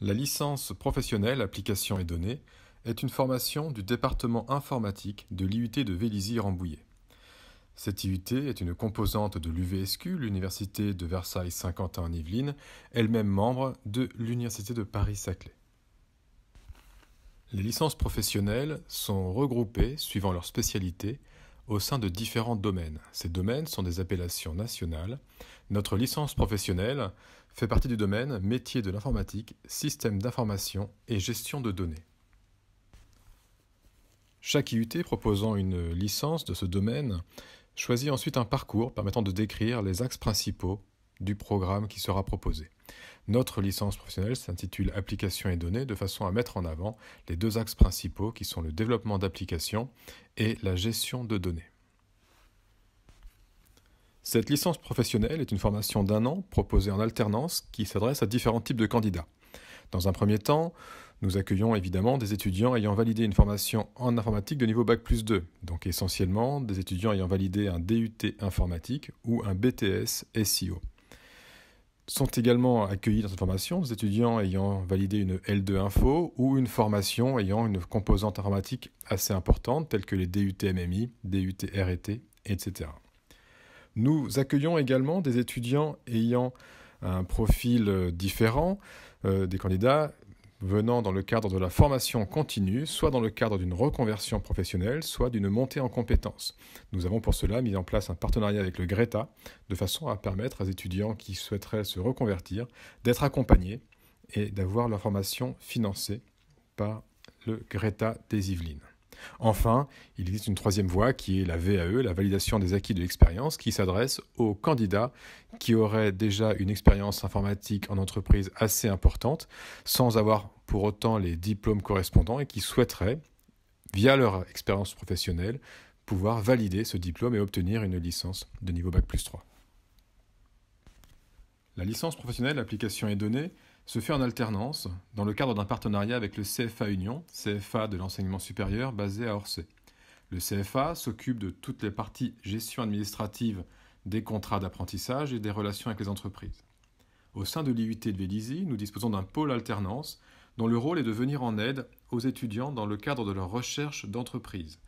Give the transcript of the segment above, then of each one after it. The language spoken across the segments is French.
La licence professionnelle application et données est une formation du département informatique de l'IUT de Vélizy-Rambouillet. Cette IUT est une composante de l'UVSQ, l'Université de Versailles-Saint-Quentin en Yvelines, elle-même membre de l'Université de Paris-Saclay. Les licences professionnelles sont regroupées, suivant leur spécialité, au sein de différents domaines. Ces domaines sont des appellations nationales. Notre licence professionnelle fait partie du domaine métier de l'informatique, système d'information et gestion de données. Chaque IUT proposant une licence de ce domaine choisit ensuite un parcours permettant de décrire les axes principaux du programme qui sera proposé. Notre licence professionnelle s'intitule Applications et données de façon à mettre en avant les deux axes principaux qui sont le développement d'applications et la gestion de données. Cette licence professionnelle est une formation d'un an proposée en alternance qui s'adresse à différents types de candidats. Dans un premier temps, nous accueillons évidemment des étudiants ayant validé une formation en informatique de niveau Bac 2, donc essentiellement des étudiants ayant validé un DUT informatique ou un BTS SIO. Sont également accueillis dans cette formation des étudiants ayant validé une L2 Info ou une formation ayant une composante informatique assez importante, telle que les DUT MMI, DUT RT, e etc. Nous accueillons également des étudiants ayant un profil différent, euh, des candidats venant dans le cadre de la formation continue, soit dans le cadre d'une reconversion professionnelle, soit d'une montée en compétences. Nous avons pour cela mis en place un partenariat avec le Greta, de façon à permettre aux étudiants qui souhaiteraient se reconvertir d'être accompagnés et d'avoir leur formation financée par le Greta des Yvelines. Enfin, il existe une troisième voie qui est la VAE, la validation des acquis de l'expérience, qui s'adresse aux candidats qui auraient déjà une expérience informatique en entreprise assez importante, sans avoir pour autant les diplômes correspondants et qui souhaiteraient, via leur expérience professionnelle, pouvoir valider ce diplôme et obtenir une licence de niveau Bac plus 3. La licence professionnelle application et données se fait en alternance dans le cadre d'un partenariat avec le CFA Union, CFA de l'enseignement supérieur basé à Orsay. Le CFA s'occupe de toutes les parties gestion administrative des contrats d'apprentissage et des relations avec les entreprises. Au sein de l'IUT de Vélizy, nous disposons d'un pôle alternance dont le rôle est de venir en aide aux étudiants dans le cadre de leur recherche d'entreprise.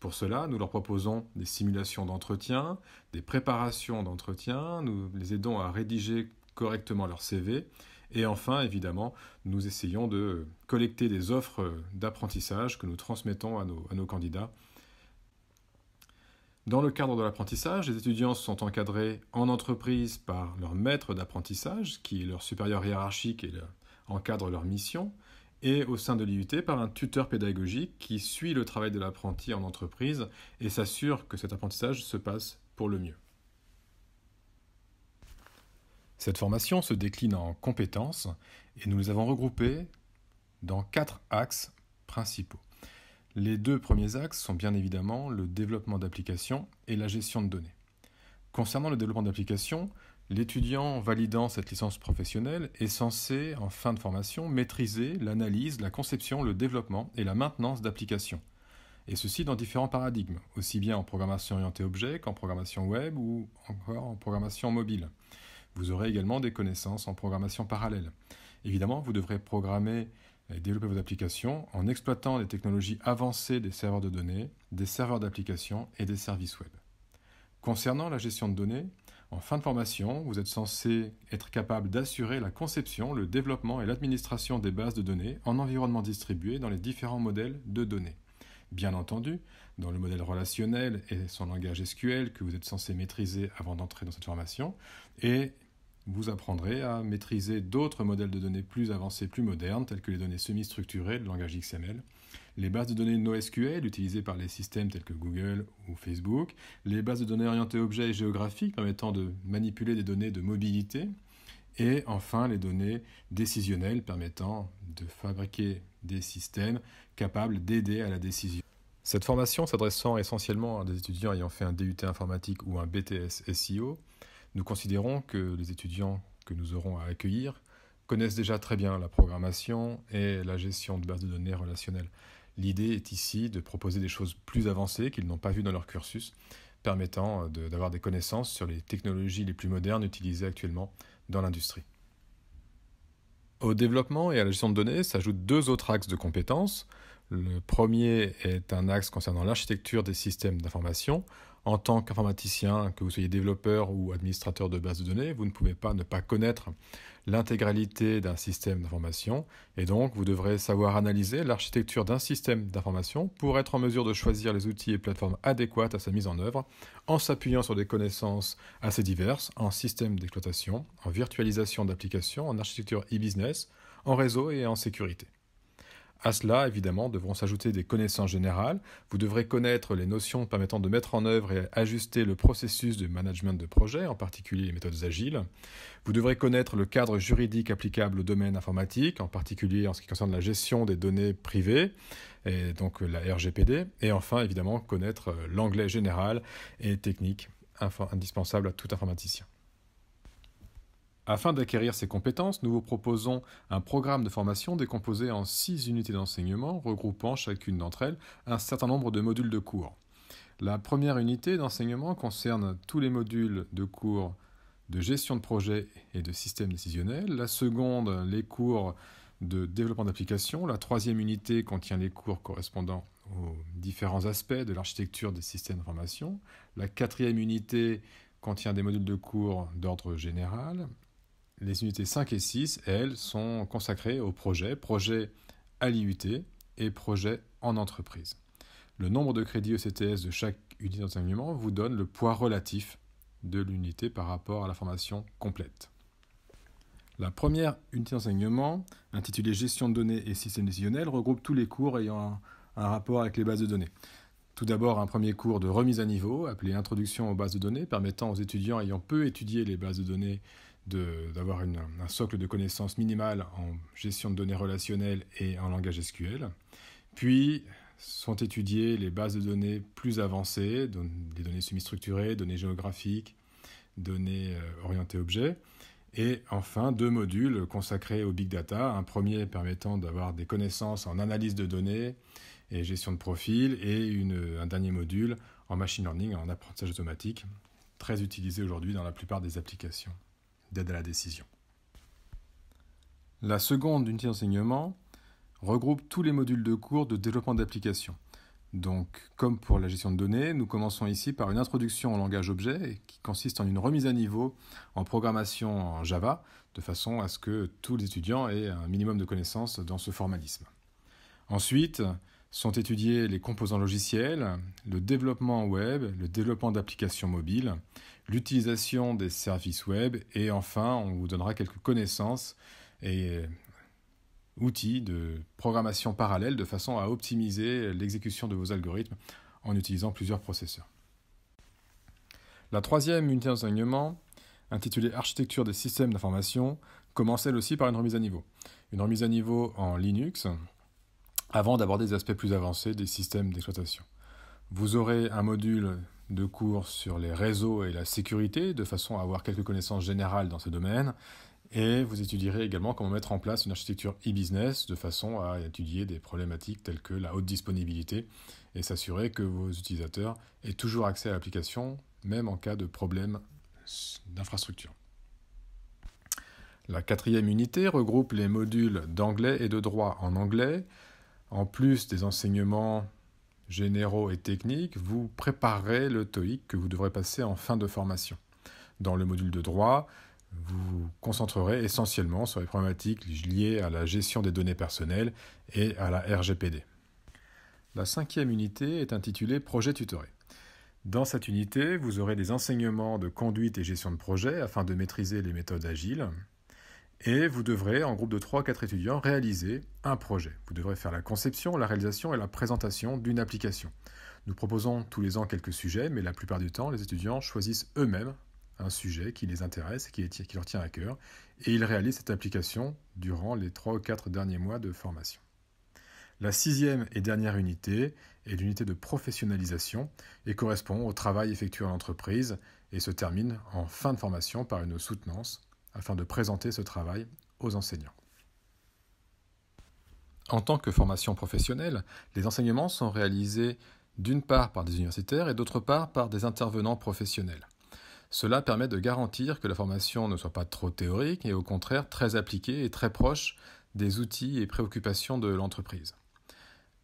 Pour cela, nous leur proposons des simulations d'entretien, des préparations d'entretien, nous les aidons à rédiger correctement leur CV. Et enfin, évidemment, nous essayons de collecter des offres d'apprentissage que nous transmettons à nos, candidats. Dans le cadre de l'apprentissage, les étudiants sont encadrés en entreprise par leur maître d'apprentissage, qui est leur supérieur hiérarchique et encadre leur mission, et au sein de l'IUT par un tuteur pédagogique qui suit le travail de l'apprenti en entreprise et s'assure que cet apprentissage se passe pour le mieux. Cette formation se décline en compétences et nous les avons regroupées dans quatre axes principaux. Les deux premiers axes sont bien évidemment le développement d'applications et la gestion de données. Concernant le développement d'applications, l'étudiant validant cette licence professionnelle est censé, en fin de formation, maîtriser l'analyse, la conception, le développement et la maintenance d'applications. Et ceci dans différents paradigmes, aussi bien en programmation orientée objet qu'en programmation web ou encore en programmation mobile. Vous aurez également des connaissances en programmation parallèle. Évidemment, vous devrez programmer et développer vos applications en exploitant les technologies avancées des serveurs de données, des serveurs d'applications et des services web. Concernant la gestion de données, en fin de formation, vous êtes censé être capable d'assurer la conception, le développement et l'administration des bases de données en environnement distribué dans les différents modèles de données. Bien entendu, dans le modèle relationnel et son langage SQL que vous êtes censé maîtriser avant d'entrer dans cette formation, et vous apprendrez à maîtriser d'autres modèles de données plus avancés, plus modernes, tels que les données semi-structurées, le langage XML, les bases de données NoSQL utilisées par les systèmes tels que Google ou Facebook, les bases de données orientées objets et géographiques permettant de manipuler des données de mobilité, et enfin les données décisionnelles permettant de fabriquer des systèmes capables d'aider à la décision. Cette formation s'adressant essentiellement à des étudiants ayant fait un DUT informatique ou un BTS SEO nous considérons que les étudiants que nous aurons à accueillir connaissent déjà très bien la programmation et la gestion de bases de données relationnelles. L'idée est ici de proposer des choses plus avancées qu'ils n'ont pas vues dans leur cursus, permettant euh, d'avoir des connaissances sur les technologies les plus modernes utilisées actuellement dans l'industrie. Au développement et à la gestion de données s'ajoutent deux autres axes de compétences. Le premier est un axe concernant l'architecture des systèmes d'information, en tant qu'informaticien, que vous soyez développeur ou administrateur de base de données, vous ne pouvez pas ne pas connaître l'intégralité d'un système d'information. Et donc, vous devrez savoir analyser l'architecture d'un système d'information pour être en mesure de choisir les outils et plateformes adéquates à sa mise en œuvre, en s'appuyant sur des connaissances assez diverses en système d'exploitation, en virtualisation d'applications, en architecture e-business, en réseau et en sécurité. À cela, évidemment, devront s'ajouter des connaissances générales. Vous devrez connaître les notions permettant de mettre en œuvre et ajuster le processus de management de projet, en particulier les méthodes agiles. Vous devrez connaître le cadre juridique applicable au domaine informatique, en particulier en ce qui concerne la gestion des données privées, et donc la RGPD. Et enfin, évidemment, connaître euh, l'anglais général et technique indispensable à tout informaticien. Afin d'acquérir ces compétences, nous vous proposons un programme de formation décomposé en six unités d'enseignement, regroupant chacune d'entre elles un certain nombre de modules de cours. La première unité d'enseignement concerne tous les modules de cours de gestion de projet et de système décisionnel, la seconde les cours de développement d'applications, la troisième unité contient les cours correspondant aux différents aspects de l'architecture des systèmes de formation. la quatrième unité contient des modules de cours d'ordre général, les unités 5 et 6, elles, sont consacrées aux projets, projets à l'IUT et projets en entreprise. Le nombre de crédits ECTS de chaque unité d'enseignement vous donne le poids relatif de l'unité par rapport à la formation complète. La première unité d'enseignement, intitulée Gestion de données et système décisionnel, regroupe tous les cours ayant un, un rapport avec les bases de données. Tout d'abord, un premier cours de remise à niveau, appelé Introduction aux bases de données, permettant aux étudiants ayant peu étudié les bases de données d'avoir un socle de connaissances minimales en gestion de données relationnelles et en langage SQL. Puis sont étudiées les bases de données plus avancées, des données semi-structurées, données géographiques, données euh, orientées objets. Et enfin, deux modules consacrés au big data. Un premier permettant d'avoir des connaissances en analyse de données et gestion de profils, et un dernier module en machine learning, en apprentissage automatique, très utilisé aujourd'hui dans la plupart des applications d'aide à la décision. La seconde unité d'enseignement regroupe tous les modules de cours de développement d'applications. Donc, comme pour la gestion de données, nous commençons ici par une introduction au langage objet qui consiste en une remise à niveau en programmation en Java, de façon à ce que tous les étudiants aient un minimum de connaissances dans ce formalisme. Ensuite, sont étudiés les composants logiciels, le développement web, le développement d'applications mobiles, l'utilisation des services web et enfin on vous donnera quelques connaissances et euh, outils de programmation parallèle de façon à optimiser l'exécution de vos algorithmes en utilisant plusieurs processeurs. La troisième unité d'enseignement, intitulée Architecture des systèmes d'information, commence elle aussi par une remise à niveau. Une remise à niveau en Linux, avant d'aborder des aspects plus avancés des systèmes d'exploitation. Vous aurez un module de cours sur les réseaux et la sécurité, de façon à avoir quelques connaissances générales dans ce domaine, et vous étudierez également comment mettre en place une architecture e-business de façon à étudier des problématiques telles que la haute disponibilité et s'assurer que vos utilisateurs aient toujours accès à l'application, même en cas de problème d'infrastructure. La quatrième unité regroupe les modules d'anglais et de droit en anglais, en plus des enseignements généraux et techniques, vous préparerez le TOEIC que vous devrez passer en fin de formation. Dans le module de droit, vous vous concentrerez essentiellement sur les problématiques liées à la gestion des données personnelles et à la RGPD. La cinquième unité est intitulée Projet tutoré. Dans cette unité, vous aurez des enseignements de conduite et gestion de projet afin de maîtriser les méthodes agiles, et vous devrez, en groupe de 3 à 4 étudiants, réaliser un projet. Vous devrez faire la conception, la réalisation et la présentation d'une application. Nous proposons tous les ans quelques sujets, mais la plupart du temps, les étudiants choisissent eux-mêmes un sujet qui les intéresse, qui, qui leur tient à cœur, et ils réalisent cette application durant les 3 ou 4 derniers mois de formation. La sixième et dernière unité est l'unité de professionnalisation et correspond au travail effectué en entreprise et se termine en fin de formation par une soutenance afin de présenter ce travail aux enseignants. En tant que formation professionnelle, les enseignements sont réalisés d'une part par des universitaires et d'autre part par des intervenants professionnels. Cela permet de garantir que la formation ne soit pas trop théorique et au contraire très appliquée et très proche des outils et préoccupations de l'entreprise.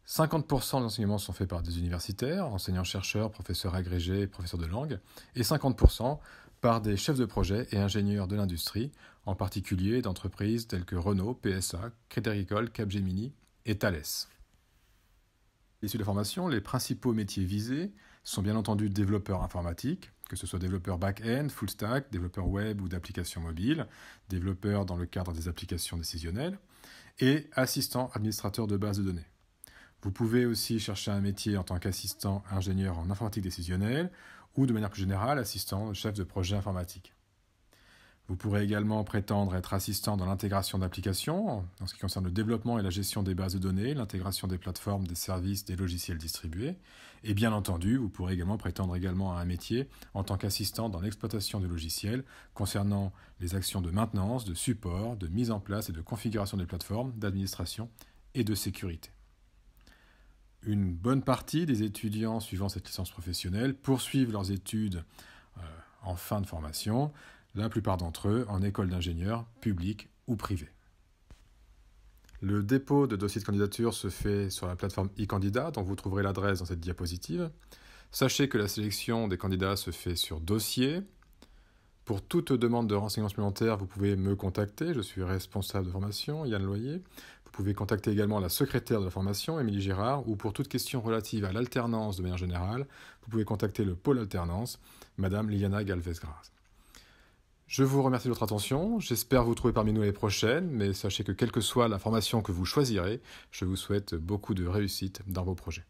50% des enseignements sont faits par des universitaires, enseignants-chercheurs, professeurs agrégés, professeurs de langue, et 50% par des chefs de projet et ingénieurs de l'industrie, en particulier d'entreprises telles que Renault, PSA, Crédit Agricole, Capgemini et Thales. Issus de la formation, les principaux métiers visés sont bien entendu développeurs informatiques, que ce soit développeurs back-end, full stack, développeurs web ou d'applications mobiles, développeurs dans le cadre des applications décisionnelles, et assistants administrateurs de bases de données. Vous pouvez aussi chercher un métier en tant qu'assistant ingénieur en informatique décisionnelle ou de manière plus générale assistant chef de projet informatique. Vous pourrez également prétendre être assistant dans l'intégration d'applications, en ce qui concerne le développement et la gestion des bases de données, l'intégration des plateformes, des services, des logiciels distribués. Et bien entendu, vous pourrez également prétendre également à un métier en tant qu'assistant dans l'exploitation de logiciels concernant les actions de maintenance, de support, de mise en place et de configuration des plateformes, d'administration et de sécurité une bonne partie des étudiants suivant cette licence professionnelle poursuivent leurs études euh, en fin de formation, la plupart d'entre eux en école d'ingénieur publique ou privée. Le dépôt de dossier de candidature se fait sur la plateforme e-candidat dont vous trouverez l'adresse dans cette diapositive. Sachez que la sélection des candidats se fait sur dossier. Pour toute demande de renseignements supplémentaires, vous pouvez me contacter. Je suis responsable de formation, Yann Loyer. Vous pouvez contacter également la secrétaire de la formation, Émilie Gérard, ou pour toute question relative à l'alternance de manière générale, vous pouvez contacter le pôle alternance, Madame Liliana Galvez-Gras. Je vous remercie de votre attention, j'espère vous trouver parmi nous les prochaines, mais sachez que quelle que soit la formation que vous choisirez, je vous souhaite beaucoup de réussite dans vos projets.